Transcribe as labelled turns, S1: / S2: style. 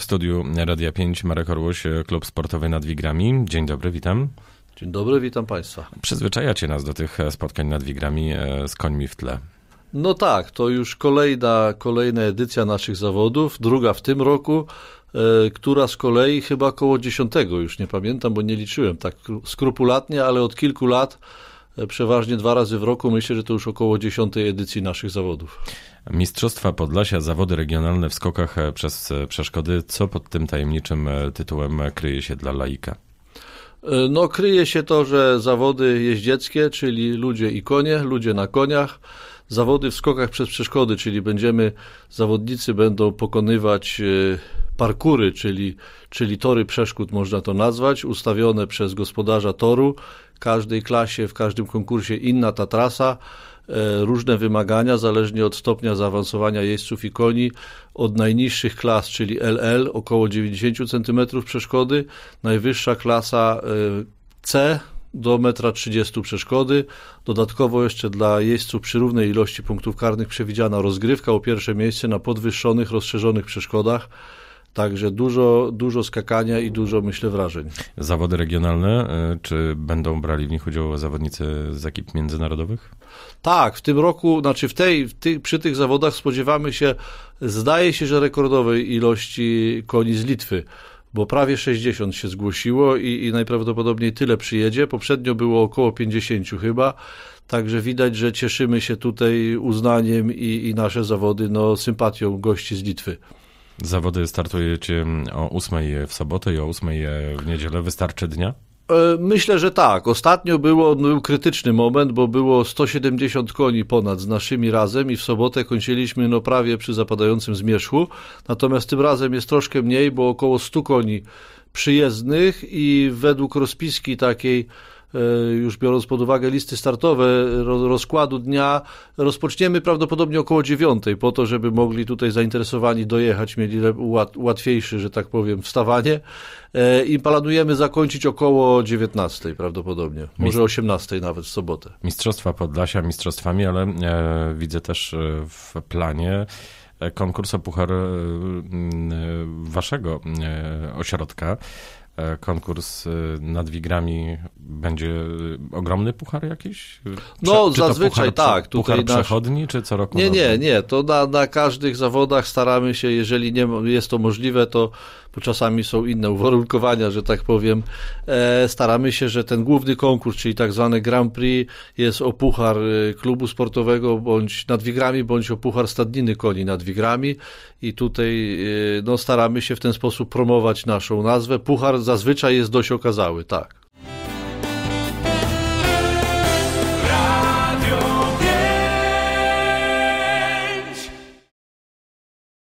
S1: W studiu Radia 5 Marek Orłoś, Klub Sportowy nad Wigrami. Dzień dobry, witam.
S2: Dzień dobry, witam Państwa.
S1: Przyzwyczajacie nas do tych e, spotkań nad Wigrami e, z końmi w tle.
S2: No tak, to już kolejna, kolejna edycja naszych zawodów, druga w tym roku, e, która z kolei chyba około dziesiątego, już nie pamiętam, bo nie liczyłem tak skrupulatnie, ale od kilku lat E, przeważnie dwa razy w roku. Myślę, że to już około dziesiątej edycji naszych zawodów.
S1: Mistrzostwa Podlasia, zawody regionalne w skokach e, przez e, przeszkody. Co pod tym tajemniczym tytułem kryje się dla laika?
S2: No, kryje się to, że zawody jeździeckie, czyli ludzie i konie, ludzie na koniach, zawody w skokach przez przeszkody, czyli będziemy, zawodnicy będą pokonywać parkury, czyli, czyli tory przeszkód można to nazwać, ustawione przez gospodarza toru. W każdej klasie, w każdym konkursie inna ta trasa e, różne wymagania, zależnie od stopnia zaawansowania jeźdźców i koni, od najniższych klas, czyli LL, około 90 cm przeszkody, najwyższa klasa e, C do 1,30 m przeszkody. Dodatkowo jeszcze dla jeźdźców przy równej ilości punktów karnych przewidziana rozgrywka o pierwsze miejsce na podwyższonych, rozszerzonych przeszkodach. Także dużo, dużo
S1: skakania i dużo, myślę, wrażeń. Zawody regionalne, e, czy będą brali w nich udział zawodnicy z ekip międzynarodowych? Tak, w tym roku, znaczy w tej, w przy tych zawodach
S2: spodziewamy się, zdaje się, że rekordowej ilości koni z Litwy bo prawie 60 się zgłosiło i, i, najprawdopodobniej tyle przyjedzie. Poprzednio było około 50 chyba, także widać, że cieszymy się tutaj uznaniem i, i nasze zawody no, sympatią gości z Litwy.
S1: Zawody startujecie mm, o 8 w sobotę i o 8 w niedzielę. Wystarczy dnia?
S2: E, myślę, że tak. Ostatnio było, był krytyczny moment, bo było 170 koni ponad z naszymi razem i w sobotę kończyliśmy no prawie przy zapadającym zmierzchu. Natomiast tym razem jest troszkę mniej, bo około 100 koni przyjezdnych i według rozpiski takiej E, już biorąc pod uwagę listy startowe rozkładu dnia, rozpoczniemy prawdopodobnie około dziewiątej, po to, żeby mogli tutaj zainteresowani dojechać, mieli łatwiejsze, że tak powiem, wstawanie e, i planujemy zakończyć około 19 prawdopodobnie, może 18 nawet w sobotę.
S1: Mistrzostwa Podlasia mistrzostwami, ale e, widzę też e, w planie konkurs o puchar waszego ośrodka. E, konkurs e, nad Wigrami będzie ogromny puchar jakiś? No, prze, no zazwyczaj puchar, tak. Tutaj puchar przechodni, nasz... czy co roku? Nie, nie, nie.
S2: To na, na każdych zawodach staramy się, jeżeli nie jest to możliwe, to bo czasami są inne uwarunkowania, że tak powiem. E, staramy się, że ten główny konkurs, czyli tak zwany Grand Prix, jest o puchar e, klubu sportowego bądź nad Wigrami, bądź o puchar stadniny koni nad Wigrami i tutaj e, no, staramy się w ten sposób promować naszą nazwę. Puchar zazwyczaj jest dość okazały, tak.